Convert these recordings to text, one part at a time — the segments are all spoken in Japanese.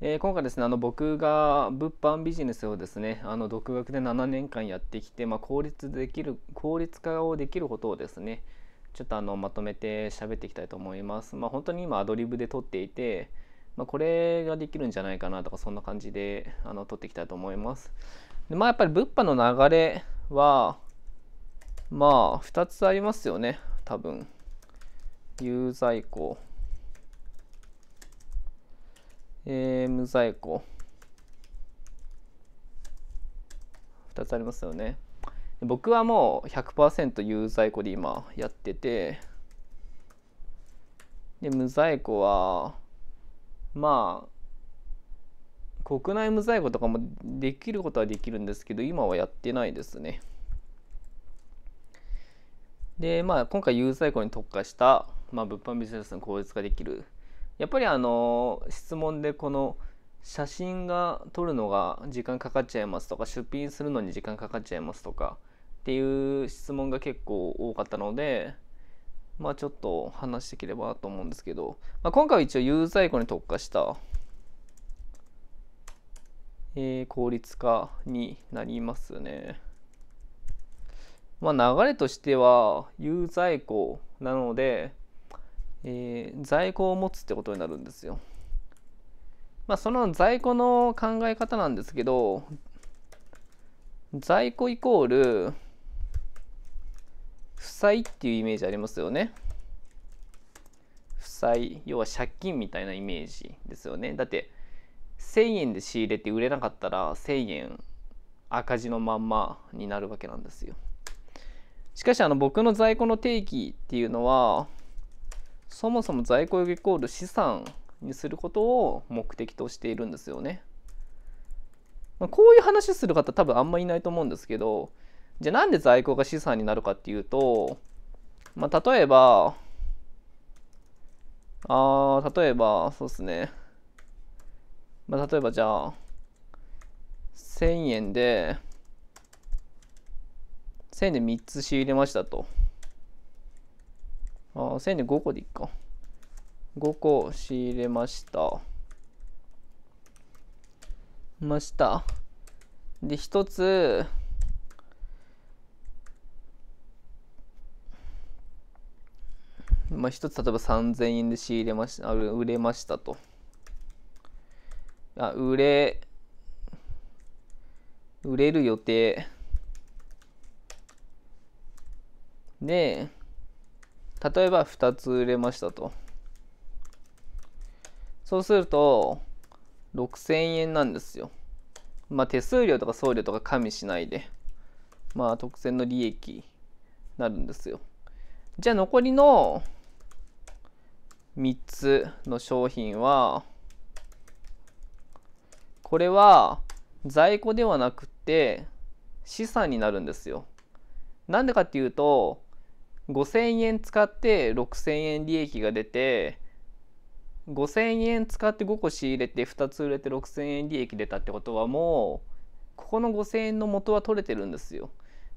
えー、今回ですねあの僕が物販ビジネスをですねあの独学で7年間やってきて、まあ、効率できる効率化をできることをですねちょっとあのまとめて喋っていきたいと思います。まあ、本当に今アドリブで撮っていて、まあ、これができるんじゃないかなとかそんな感じであの撮っていきたいと思います。でまあやっぱり物販の流れはまあ2つありますよね多分。有罪庫えー、無在庫2つありますよね僕はもう100%有在庫で今やっててで無在庫はまあ国内無在庫とかもできることはできるんですけど今はやってないですねでまあ今回有在庫に特化した、まあ、物販ビジネスの効率化できるやっぱりあの質問でこの写真が撮るのが時間かかっちゃいますとか出品するのに時間かかっちゃいますとかっていう質問が結構多かったのでまあちょっと話していければと思うんですけど、まあ、今回は一応有罪庫に特化した、えー、効率化になりますね。まあ流れとしては有罪庫なのでえー、在庫を持つってことになるんですよ。まあ、その在庫の考え方なんですけど、在庫イコール、負債っていうイメージありますよね。負債、要は借金みたいなイメージですよね。だって、1000円で仕入れて売れなかったら、1000円赤字のまんまになるわけなんですよ。しかし、あの、僕の在庫の定義っていうのは、そもそも在庫イコール資産にすることを目的としているんですよね。まあ、こういう話する方多分あんまりいないと思うんですけど、じゃあなんで在庫が資産になるかっていうと、まあ、例えば、ああ、例えば、そうですね。まあ、例えばじゃあ、1000円で、1000円で3つ仕入れましたと。あ1 0で5個でいっか。5個仕入れました。ました。で、1つ、まあ、1つ例えば3000円で仕入れました、売れましたと。あ、売れ、売れる予定。で、例えば2つ売れましたと。そうすると、6000円なんですよ。まあ手数料とか送料とか加味しないで、まあ特選の利益になるんですよ。じゃあ残りの3つの商品は、これは在庫ではなくて資産になるんですよ。なんでかっていうと、5,000円使って6,000円利益が出て5,000円使って5個仕入れて2つ売れて6,000円利益出たってことはもうここの5,000円の元は取れてるんですよ。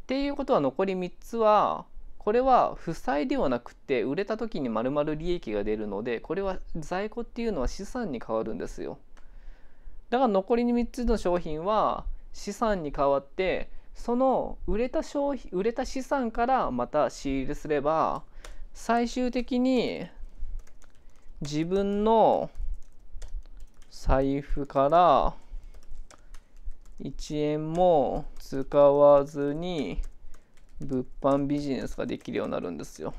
っていうことは残り3つはこれは負債ではなくて売れた時にまるまる利益が出るのでこれは在庫っていうのは資産に変わるんですよ。だから残りの3つの商品は資産に変わってその売れた商品売れた資産からまた仕入れすれば最終的に自分の財布から1円も使わずに物販ビジネスができるようになるんですよ。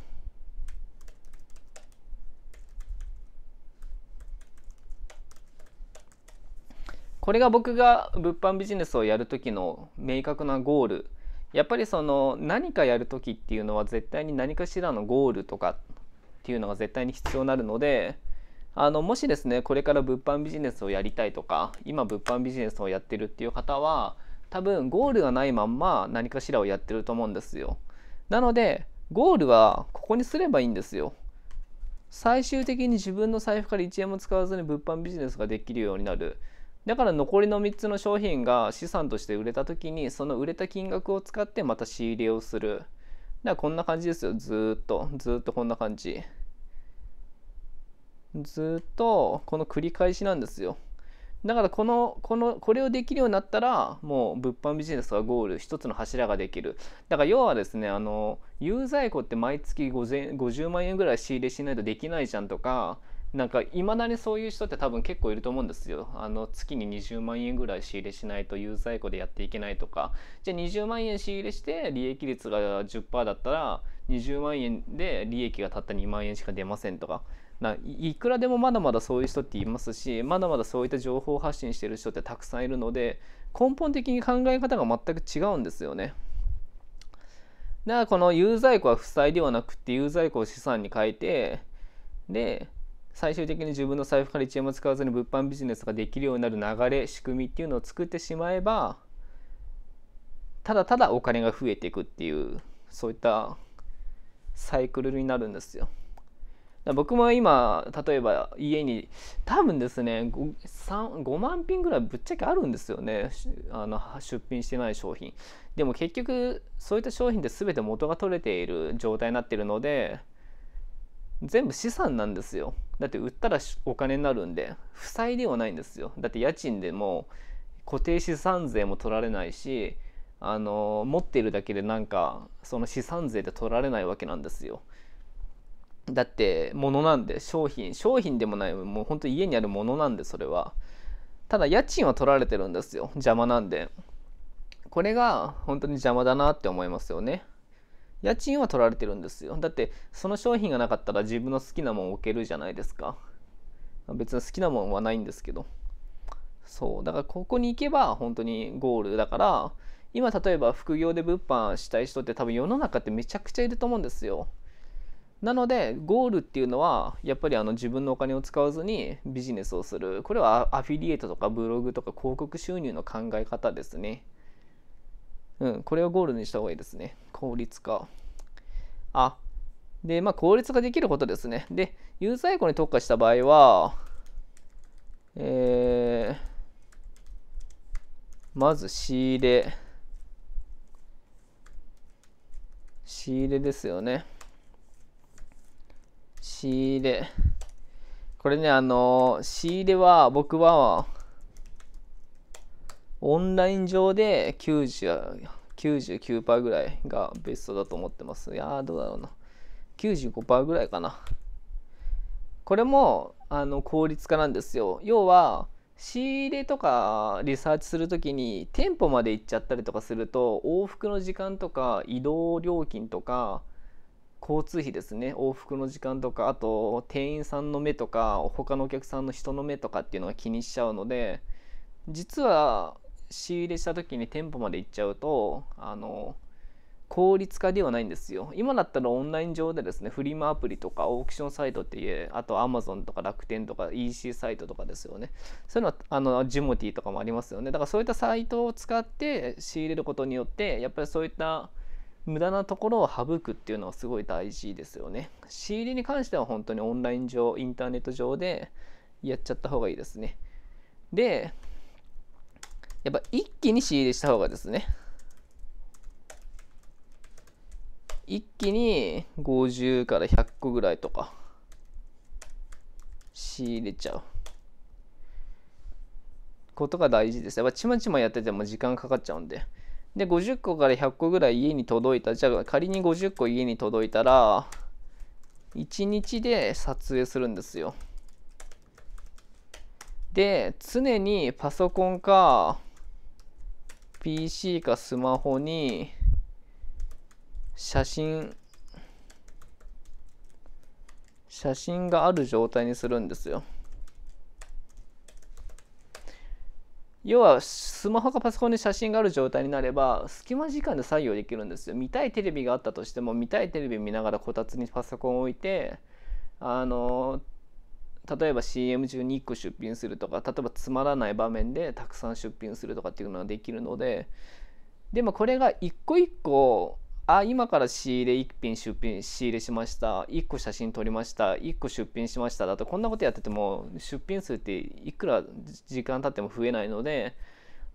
これが僕が物販ビジネスをやる時の明確なゴールやっぱりその何かやる時っていうのは絶対に何かしらのゴールとかっていうのが絶対に必要になるのであのもしですねこれから物販ビジネスをやりたいとか今物販ビジネスをやってるっていう方は多分ゴールがないまんま何かしらをやってると思うんですよなのでゴールはここにすればいいんですよ最終的に自分の財布から1円も使わずに物販ビジネスができるようになるだから残りの3つの商品が資産として売れた時にその売れた金額を使ってまた仕入れをするだからこんな感じですよずっとずっとこんな感じずっとこの繰り返しなんですよだからこのこのこれをできるようになったらもう物販ビジネスがゴール一つの柱ができるだから要はですねあの有在庫って毎月5 0 50万円ぐらい仕入れしないとできないじゃんとかなんかいまだにそういう人って多分結構いると思うんですよあの月に20万円ぐらい仕入れしないと有在庫でやっていけないとかじゃあ20万円仕入れして利益率が10%だったら20万円で利益がたった2万円しか出ませんとかないくらでもまだまだそういう人っていますしまだまだそういった情報発信してる人ってたくさんいるので根本的に考え方が全く違うんですよね。だからこの有在庫は負債ではなくて有在庫を資産に変えてで最終的に自分の財布から1円も使わずに物販ビジネスができるようになる流れ仕組みっていうのを作ってしまえばただただお金が増えていくっていうそういったサイクルになるんですよ。僕も今例えば家に多分ですね 5, 5万品ぐらいぶっちゃけあるんですよねあの出品してない商品でも結局そういった商品で全て元が取れている状態になっているので全部資産なんですよだって売ったらお金になるんで負債ではないんですよだって家賃でも固定資産税も取られないしあの持っているだけでなんかその資産税で取られないわけなんですよだって物なんで商品商品でもないもうほんと家にあるものなんでそれはただ家賃は取られてるんですよ邪魔なんでこれが本当に邪魔だなって思いますよね家賃は取られてるんですよだってその商品がなかったら自分の好きなもん置けるじゃないですか別に好きなもんはないんですけどそうだからここに行けば本当にゴールだから今例えば副業で物販したい人って多分世の中ってめちゃくちゃいると思うんですよなのでゴールっていうのはやっぱりあの自分のお金を使わずにビジネスをするこれはアフィリエイトとかブログとか広告収入の考え方ですねうんこれをゴールにした方がいいですね効率化。あ、で、まあ、効率化できることですね。で、有罪庫に特化した場合は、えー、まず仕入れ。仕入れですよね。仕入れ。これね、あの仕入れは僕は、オンライン上で90、99%ぐらいがベストだと思ってます。いやー、どうだろうな。95%ぐらいかな。これもあの効率化なんですよ。要は、仕入れとかリサーチする時に店舗まで行っちゃったりとかすると往復の時間とか移動料金とか交通費ですね往復の時間とかあと店員さんの目とか他のお客さんの人の目とかっていうのが気にしちゃうので実は仕入れした時に店舗まで行っちゃうとあの効率化ではないんですよ今だったらオンライン上でですねフリマアプリとかオークションサイトっていうあと Amazon とか楽天とか EC サイトとかですよねそういうのはあのジモティとかもありますよねだからそういったサイトを使って仕入れることによってやっぱりそういった無駄なところを省くっていうのはすごい大事ですよね仕入れに関しては本当にオンライン上インターネット上でやっちゃった方がいいですねでやっぱ一気に仕入れした方がですね、一気に50から100個ぐらいとか仕入れちゃうことが大事です。やっぱちまちまやってても時間かかっちゃうんで。で、50個から100個ぐらい家に届いた。じゃあ仮に50個家に届いたら、1日で撮影するんですよ。で、常にパソコンか、PC かスマホに写真写真がある状態にするんですよ要はスマホかパソコンに写真がある状態になれば隙間時間で作業できるんですよ見たいテレビがあったとしても見たいテレビ見ながらこたつにパソコンを置いてあの例えば CM 中に1個出品するとか例えばつまらない場面でたくさん出品するとかっていうのはできるのででもこれが1個1個あ今から仕入れ1品出品仕入れしました1個写真撮りました1個出品しましただとこんなことやってても出品数っていくら時間経っても増えないので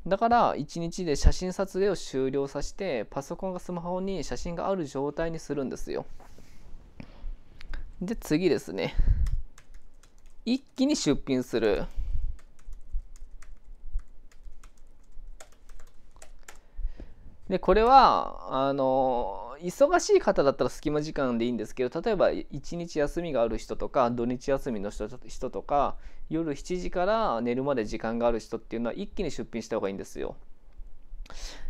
だから1日で写真撮影を終了させてパソコンがスマホに写真がある状態にするんですよで次ですね一気に出品する。でこれはあの忙しい方だったら隙間時間でいいんですけど例えば1日休みがある人とか土日休みの人とか夜7時から寝るまで時間がある人っていうのは一気に出品した方がいいんですよ。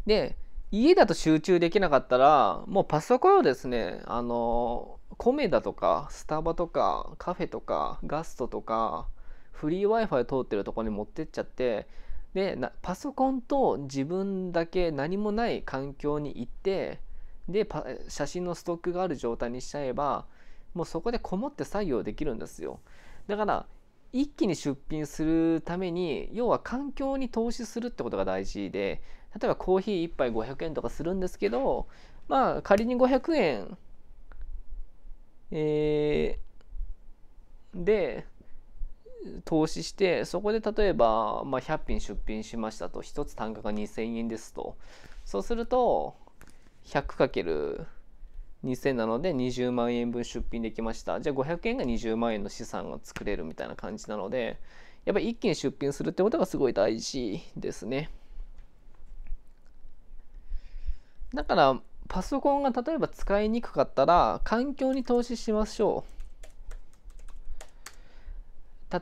で家だと集中できなかったらもうパソコンをですねあのコメダとかスタバとかカフェとかガストとかフリー w i f i 通ってるとこに持ってっちゃってでパソコンと自分だけ何もない環境に行ってで写真のストックがある状態にしちゃえばもうそこでこもって作業できるんですよだから一気に出品するために要は環境に投資するってことが大事で例えばコーヒー1杯500円とかするんですけどまあ仮に500円、えー、で投資してそこで例えば、まあ、100品出品しましたと1つ単価が2000円ですとそうすると 100×2000 なので20万円分出品できましたじゃあ500円が20万円の資産が作れるみたいな感じなのでやっぱり一気に出品するってことがすごい大事ですね。だからパソコンが例えば使いにくかったら環境に投資しましょう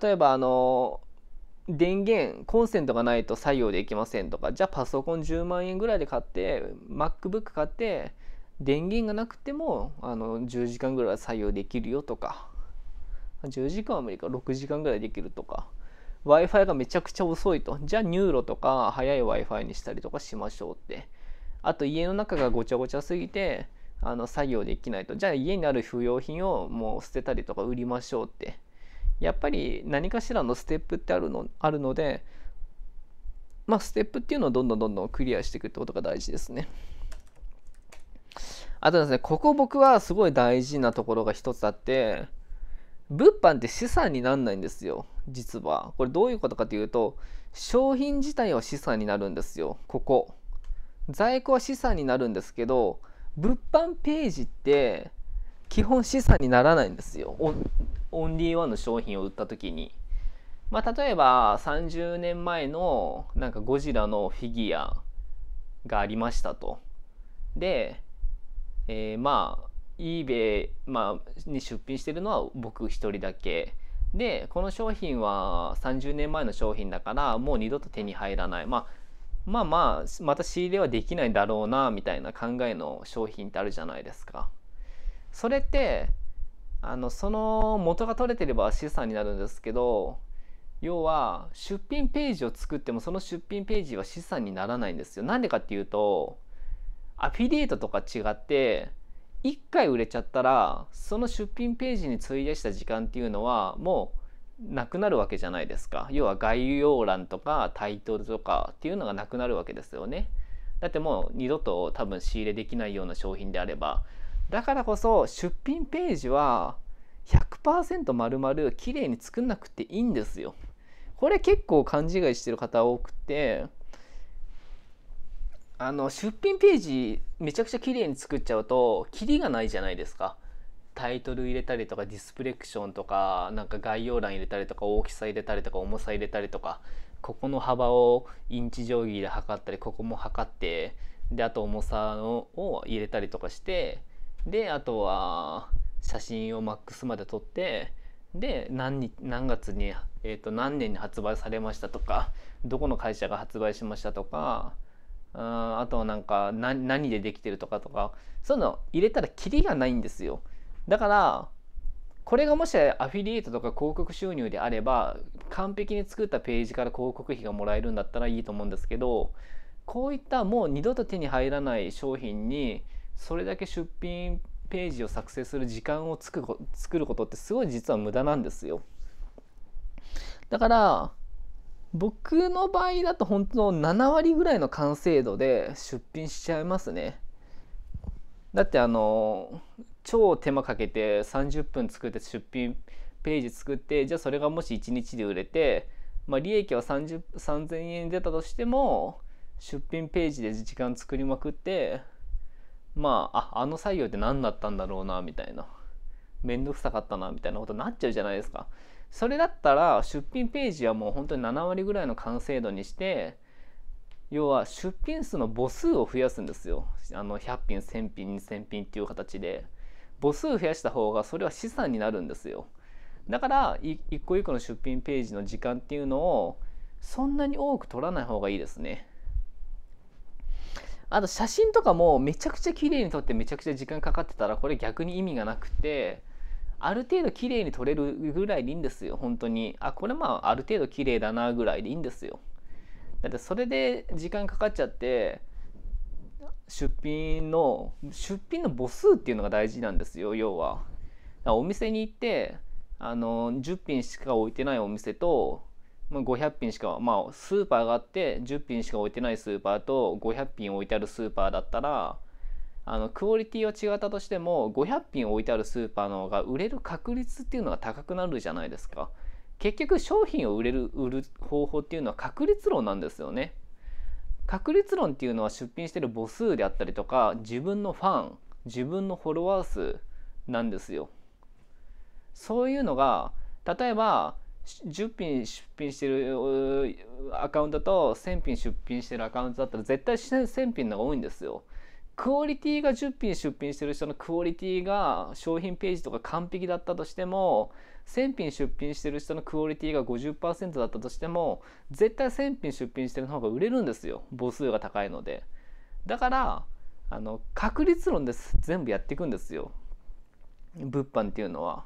例えばあの電源コンセントがないと作業できませんとかじゃあパソコン10万円ぐらいで買って MacBook 買って電源がなくてもあの10時間ぐらい作業できるよとか10時間は無理か6時間ぐらいできるとか w i f i がめちゃくちゃ遅いとじゃあニューロとか早い w i f i にしたりとかしましょうってあと家の中がごちゃごちゃすぎてあの作業できないとじゃあ家にある不要品をもう捨てたりとか売りましょうってやっぱり何かしらのステップってあるのあるのでまあステップっていうのをどんどんどんどんクリアしていくってことが大事ですねあとですねここ僕はすごい大事なところが一つあって物販って資産になんないんですよ実はこれどういうことかというと商品自体は資産になるんですよここ在庫は資産になるんですけど物販ページって基本資産にならないんですよオンリーワンの商品を売った時に。まあ、例えば30年前のなんかゴジラのフィギュアがありましたと。で、えー、まあ eBay、まあ、に出品してるのは僕一人だけ。でこの商品は30年前の商品だからもう二度と手に入らない。まあまあまあまた仕入れはできないだろうなみたいな考えの商品ってあるじゃないですか。それってあのその元が取れてれば資産になるんですけど要は出品ページを作ってもその出品ページは資産にならないんですよ。なんでかっていうとアフィリエイトとか違って1回売れちゃったらその出品ページに費やした時間っていうのはもうなくなるわけじゃないですか要は概要欄とかタイトルとかっていうのがなくなるわけですよねだってもう二度と多分仕入れできないような商品であればだからこそ出品ページは100%まる綺麗に作んなくていいんですよこれ結構勘違いしてる方多くてあの出品ページめちゃくちゃ綺麗に作っちゃうとキリがないじゃないですかタイトル入れたりとかディスプレクションとかなんか概要欄入れたりとか大きさ入れたりとか重さ入れたりとかここの幅をインチ定規で測ったりここも測ってであと重さを入れたりとかしてであとは写真をマックスまで撮ってで何に何月に、えー、と何年に発売されましたとかどこの会社が発売しましたとかああとはなんか何でできてるとかとかそういうの入れたらキリがないんですよ。だからこれがもしアフィリエイトとか広告収入であれば完璧に作ったページから広告費がもらえるんだったらいいと思うんですけどこういったもう二度と手に入らない商品にそれだけ出品ページを作成する時間を作ることってすごい実は無駄なんですよだから僕の場合だと本当7割ぐらいの完成度で出品しちゃいますねだってあの超手間かけて30分作って出品ページ作ってじゃあそれがもし1日で売れて、まあ、利益は3000円出たとしても出品ページで時間作りまくってまあああの作業って何だったんだろうなみたいな面倒くさかったなみたいなことになっちゃうじゃないですか。それだったら出品ページはもう本当に7割ぐらいの完成度にして要は出品数の母数を増やすんですよあの100品1000品2000品っていう形で母数増やした方がそれは資産になるんですよだから一個一個の出品ページの時間っていうのをそんなに多く取らない方がいいですねあと写真とかもめちゃくちゃ綺麗に撮ってめちゃくちゃ時間かかってたらこれ逆に意味がなくてある程度綺麗に撮れるぐらいでいいんですよ本当にあこれまあある程度綺麗だなぐらいでいいんですよだってそれで時間かかっちゃって出品の出品の母数っていうのが大事なんですよ要は。お店に行ってあの10品しか置いてないお店と、まあ、500品しか、まあ、スーパーがあって10品しか置いてないスーパーと500品置いてあるスーパーだったらあのクオリティは違ったとしても500品置いてあるスーパーの方が売れる確率っていうのが高くなるじゃないですか。結局商品を売れる売る方法っていうのは確率論なんですよね確率論っていうのは出品してる母数であったりとか自分のファン自分のフォロワー数なんですよそういうのが例えば10品出品してるアカウントと1000品出品してるアカウントだったら絶対1000品の方が多いんですよクオリティが10品出品してる人のクオリティが商品ページとか完璧だったとしても1000品出品してる人のクオリティが50%だったとしても絶対1000品出品してる方が売れるんですよ母数が高いのでだからあの確率論です全部やっていくんですよ物販っていうのは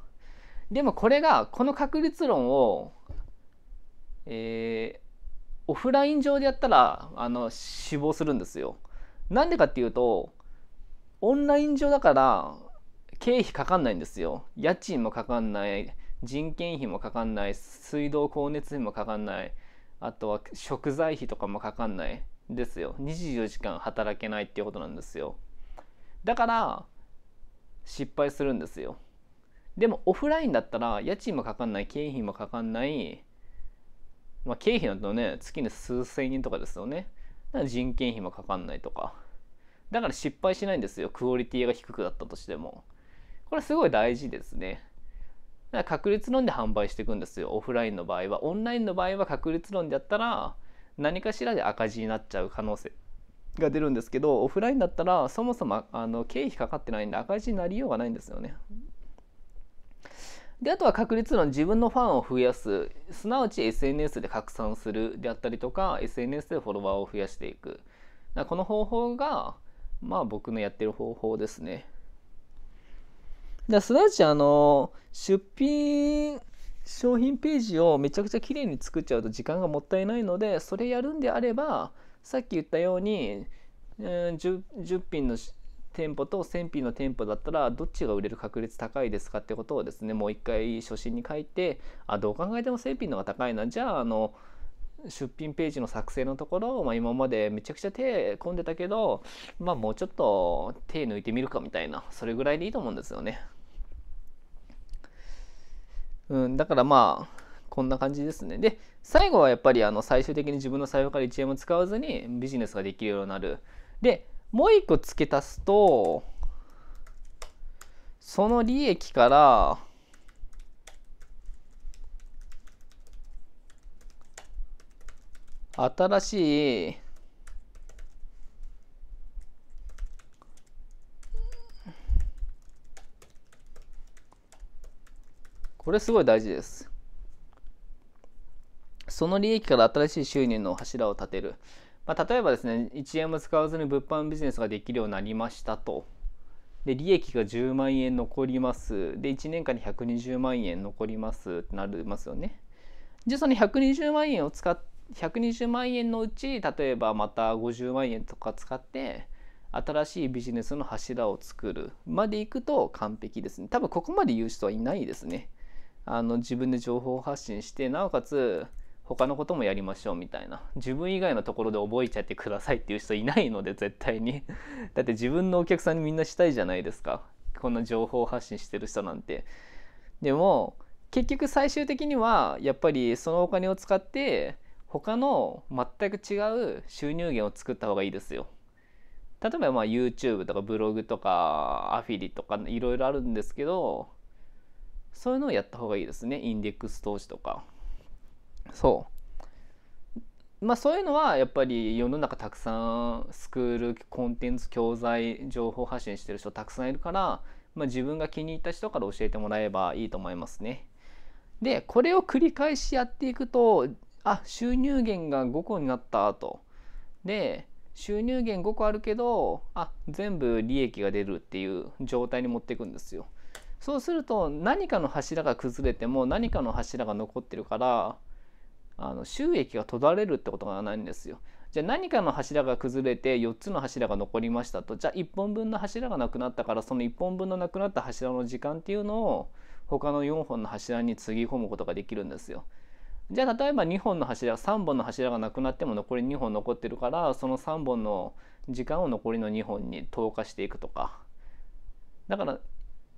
でもこれがこの確率論をえー、オフライン上でやったらあの死亡するんですよなんでかっていうとオンライン上だから経費かかんないんですよ家賃もかかんない人件費もかかんない水道光熱費もかかんないあとは食材費とかもかかんないですよ24時間働けないっていうことなんですよだから失敗するんですよでもオフラインだったら家賃もかかんない経費もかかんないまあ経費だとね月に数千円とかですよねだから人件費もかかんないとかだから失敗しないんですよクオリティが低くなったとしてもこれすごい大事ですねだから確率論で販売していくんですよオフラインの場合はオンラインの場合は確率論でやったら何かしらで赤字になっちゃう可能性が出るんですけどオフラインだったらそもそもあの経費かかってないんで赤字になりようがないんですよねであとは確率論自分のファンを増やすすなわち SNS で拡散するであったりとか SNS でフォロワーを増やしていくこの方法がまあ僕のやってる方法ですね。だすなわちあの出品商品ページをめちゃくちゃ綺麗に作っちゃうと時間がもったいないのでそれやるんであればさっき言ったように、えー、10, 10品の店舗と1000品の店舗だったらどっちが売れる確率高いですかってことをですねもう一回初心に書いてあどう考えても1000品の方が高いなじゃああの出品ページの作成のところを、まあ、今までめちゃくちゃ手込んでたけど、まあ、もうちょっと手抜いてみるかみたいなそれぐらいでいいと思うんですよね。うん、だからまあこんな感じですね。で最後はやっぱりあの最終的に自分の財布から1円も使わずにビジネスができるようになる。でもう一個付け足すとその利益から新しいこれすごい大事ですその利益から新しい収入の柱を立てる、まあ、例えばですね1円も使わずに物販ビジネスができるようになりましたとで利益が10万円残りますで1年間に120万円残りますってなりますよねじゃあその120万円を使っ120万円のうち例えばまた50万円とか使って新しいビジネスの柱を作るまでいくと完璧ですね多分ここまで言う人はいないですねあの自分で情報発信してなおかつ他のこともやりましょうみたいな自分以外のところで覚えちゃってくださいっていう人いないので絶対に だって自分のお客さんにみんなしたいじゃないですかこんな情報発信してる人なんてでも結局最終的にはやっぱりそのお金を使って他の全く違う収入源を作った方がいいですよ。例えばまあ YouTube とかブログとかアフィリとかいろいろあるんですけどそういうのをやった方がいいですねインデックス投資とかそうまあそういうのはやっぱり世の中たくさんスクールコンテンツ教材情報発信してる人たくさんいるから、まあ、自分が気に入った人から教えてもらえばいいと思いますねでこれを繰り返しやっていくとあ収入源が5個になったと。で収入源5個あるけどあ全部利益が出るっていう状態に持っていくんですよ。そうすると何かの柱が崩れても何かの柱が残ってるからあの収益が途絶れるってことがないんですよ。じゃあ何かの柱が崩れて4つの柱が残りましたとじゃあ1本分の柱がなくなったからその1本分のなくなった柱の時間っていうのを他の4本の柱につぎ込むことができるんですよ。じゃあ例えば2本の柱3本の柱がなくなっても残り2本残ってるからその3本の時間を残りの2本に投下していくとかだから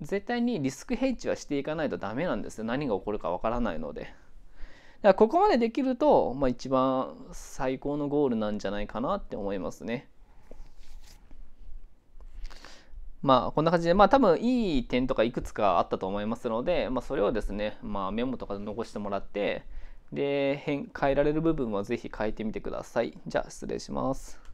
絶対にリスクヘッジはしていかないとダメなんですよ何が起こるかわからないのでだからここまでできると、まあ、一番最高のゴールなんじゃないかなって思いますねまあこんな感じでまあ多分いい点とかいくつかあったと思いますので、まあ、それをですね、まあ、メモとかで残してもらってで変変えられる部分は是非変えてみてくださいじゃあ失礼します